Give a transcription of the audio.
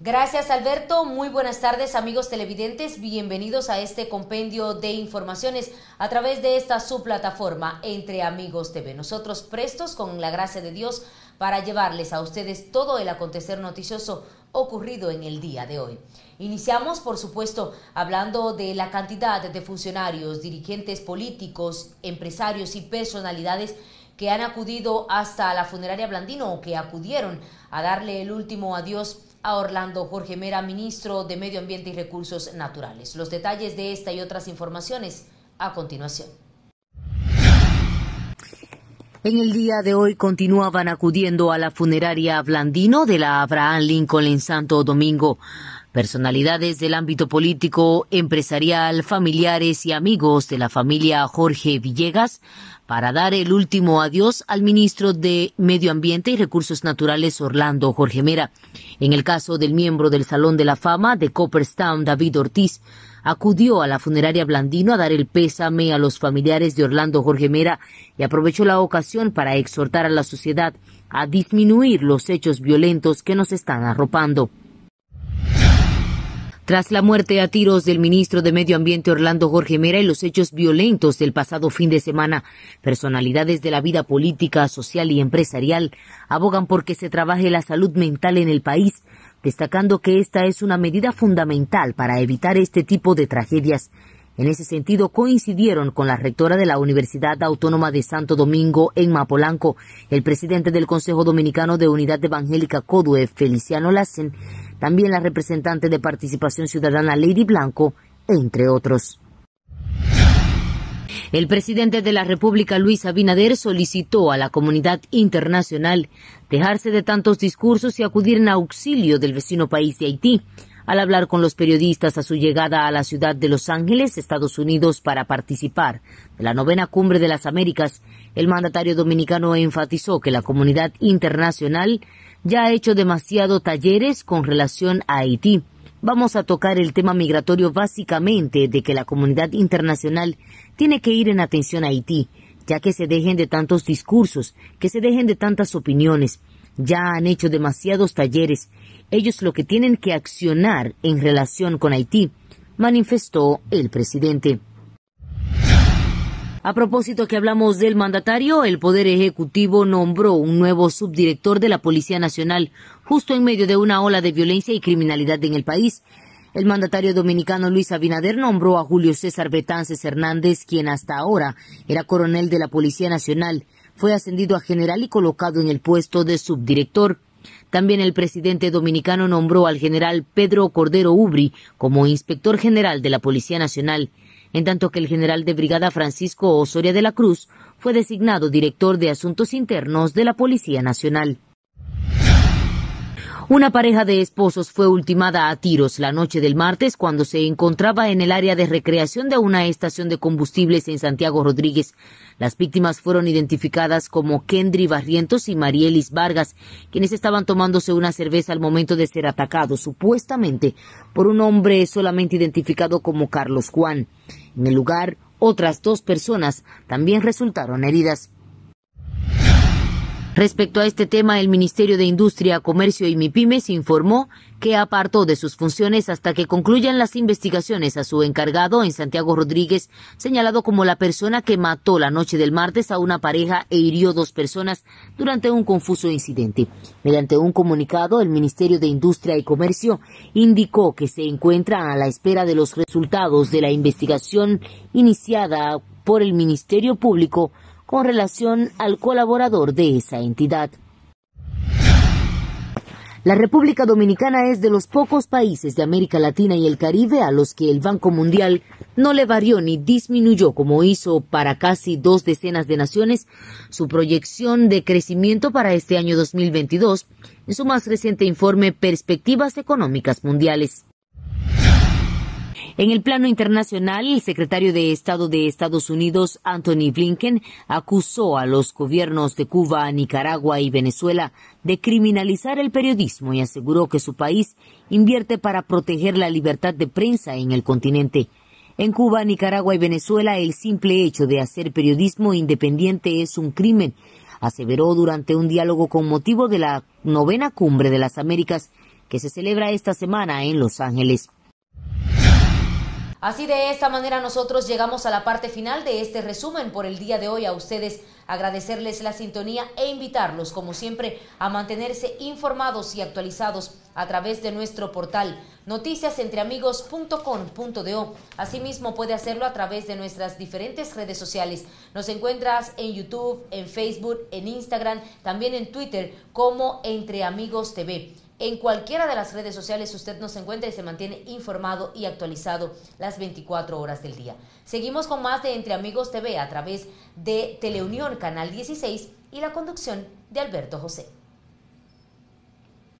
Gracias Alberto, muy buenas tardes amigos televidentes, bienvenidos a este compendio de informaciones a través de esta subplataforma Entre Amigos TV. Nosotros prestos con la gracia de Dios para llevarles a ustedes todo el acontecer noticioso ocurrido en el día de hoy. Iniciamos, por supuesto, hablando de la cantidad de funcionarios, dirigentes políticos, empresarios y personalidades que han acudido hasta la funeraria Blandino o que acudieron a darle el último adiós a Orlando Jorge Mera, ministro de Medio Ambiente y Recursos Naturales. Los detalles de esta y otras informaciones a continuación. En el día de hoy continuaban acudiendo a la funeraria Blandino de la Abraham Lincoln en Santo Domingo. Personalidades del ámbito político, empresarial, familiares y amigos de la familia Jorge Villegas para dar el último adiós al ministro de Medio Ambiente y Recursos Naturales Orlando Jorge Mera. En el caso del miembro del Salón de la Fama de Copperstown, David Ortiz, acudió a la funeraria Blandino a dar el pésame a los familiares de Orlando Jorge Mera y aprovechó la ocasión para exhortar a la sociedad a disminuir los hechos violentos que nos están arropando. Tras la muerte a tiros del ministro de Medio Ambiente Orlando Jorge Mera y los hechos violentos del pasado fin de semana, personalidades de la vida política, social y empresarial abogan porque se trabaje la salud mental en el país, destacando que esta es una medida fundamental para evitar este tipo de tragedias. En ese sentido, coincidieron con la rectora de la Universidad Autónoma de Santo Domingo, en Mapolanco, el presidente del Consejo Dominicano de Unidad Evangélica CODUE, Feliciano Lassen, también la representante de Participación Ciudadana Lady Blanco, entre otros. El presidente de la República, Luis Abinader, solicitó a la comunidad internacional dejarse de tantos discursos y acudir en auxilio del vecino país de Haití, al hablar con los periodistas a su llegada a la ciudad de Los Ángeles, Estados Unidos, para participar de la novena cumbre de las Américas, el mandatario dominicano enfatizó que la comunidad internacional ya ha hecho demasiado talleres con relación a Haití. Vamos a tocar el tema migratorio básicamente de que la comunidad internacional tiene que ir en atención a Haití, ya que se dejen de tantos discursos, que se dejen de tantas opiniones. Ya han hecho demasiados talleres ellos lo que tienen que accionar en relación con Haití, manifestó el presidente. A propósito que hablamos del mandatario, el Poder Ejecutivo nombró un nuevo subdirector de la Policía Nacional justo en medio de una ola de violencia y criminalidad en el país. El mandatario dominicano Luis Abinader nombró a Julio César Betances Hernández, quien hasta ahora era coronel de la Policía Nacional, fue ascendido a general y colocado en el puesto de subdirector. También el presidente dominicano nombró al general Pedro Cordero Ubri como inspector general de la Policía Nacional, en tanto que el general de brigada Francisco Osoria de la Cruz fue designado director de Asuntos Internos de la Policía Nacional. Una pareja de esposos fue ultimada a tiros la noche del martes cuando se encontraba en el área de recreación de una estación de combustibles en Santiago Rodríguez. Las víctimas fueron identificadas como Kendry Barrientos y Marielis Vargas, quienes estaban tomándose una cerveza al momento de ser atacados, supuestamente por un hombre solamente identificado como Carlos Juan. En el lugar, otras dos personas también resultaron heridas. Respecto a este tema, el Ministerio de Industria, Comercio y MIPIMES informó que apartó de sus funciones hasta que concluyan las investigaciones a su encargado en Santiago Rodríguez, señalado como la persona que mató la noche del martes a una pareja e hirió dos personas durante un confuso incidente. Mediante un comunicado, el Ministerio de Industria y Comercio indicó que se encuentra a la espera de los resultados de la investigación iniciada por el Ministerio Público con relación al colaborador de esa entidad. La República Dominicana es de los pocos países de América Latina y el Caribe a los que el Banco Mundial no le varió ni disminuyó como hizo para casi dos decenas de naciones su proyección de crecimiento para este año 2022 en su más reciente informe Perspectivas Económicas Mundiales. En el plano internacional, el secretario de Estado de Estados Unidos, Anthony Blinken, acusó a los gobiernos de Cuba, Nicaragua y Venezuela de criminalizar el periodismo y aseguró que su país invierte para proteger la libertad de prensa en el continente. En Cuba, Nicaragua y Venezuela, el simple hecho de hacer periodismo independiente es un crimen, aseveró durante un diálogo con motivo de la novena cumbre de las Américas que se celebra esta semana en Los Ángeles. Así de esta manera nosotros llegamos a la parte final de este resumen por el día de hoy. A ustedes agradecerles la sintonía e invitarlos, como siempre, a mantenerse informados y actualizados a través de nuestro portal noticiasentreamigos.com.do. Asimismo, puede hacerlo a través de nuestras diferentes redes sociales. Nos encuentras en YouTube, en Facebook, en Instagram, también en Twitter como Entre Amigos TV. En cualquiera de las redes sociales usted nos encuentra y se mantiene informado y actualizado las 24 horas del día. Seguimos con más de Entre Amigos TV a través de Teleunión Canal 16 y la conducción de Alberto José.